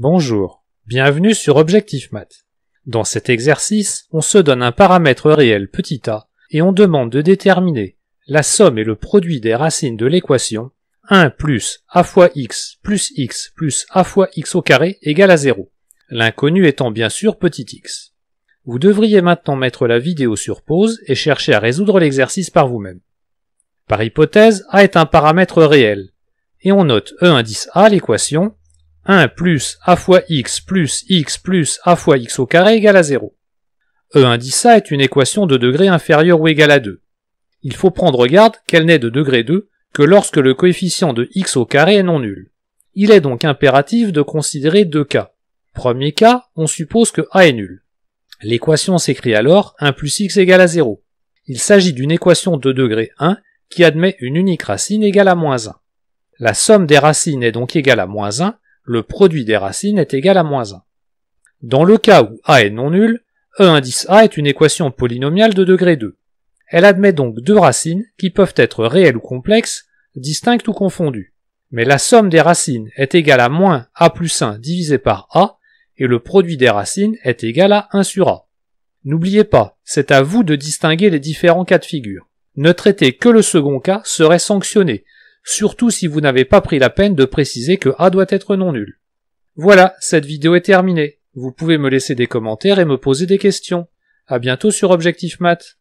Bonjour, bienvenue sur Objectif Math. Dans cet exercice, on se donne un paramètre réel petit a et on demande de déterminer la somme et le produit des racines de l'équation 1 plus a fois x plus x plus a fois x au carré égale à 0, l'inconnu étant bien sûr petit x. Vous devriez maintenant mettre la vidéo sur pause et chercher à résoudre l'exercice par vous-même. Par hypothèse, a est un paramètre réel, et on note E indice a l'équation 1 plus a fois x plus x plus a fois x au carré égale à 0. E dit ça est une équation de degré inférieur ou égal à 2. Il faut prendre garde qu'elle n'est de degré 2 que lorsque le coefficient de x au carré est non nul. Il est donc impératif de considérer deux cas. Premier cas, on suppose que a est nul. L'équation s'écrit alors 1 plus x égale à 0. Il s'agit d'une équation de degré 1 qui admet une unique racine égale à moins 1. La somme des racines est donc égale à moins 1 le produit des racines est égal à moins 1. Dans le cas où A est non nul, E indice A est une équation polynomiale de degré 2. Elle admet donc deux racines qui peuvent être réelles ou complexes, distinctes ou confondues. Mais la somme des racines est égale à moins A plus 1 divisé par A, et le produit des racines est égal à 1 sur A. N'oubliez pas, c'est à vous de distinguer les différents cas de figure. Ne traiter que le second cas serait sanctionné, surtout si vous n'avez pas pris la peine de préciser que A doit être non nul. Voilà, cette vidéo est terminée. Vous pouvez me laisser des commentaires et me poser des questions. À bientôt sur Objectif Math.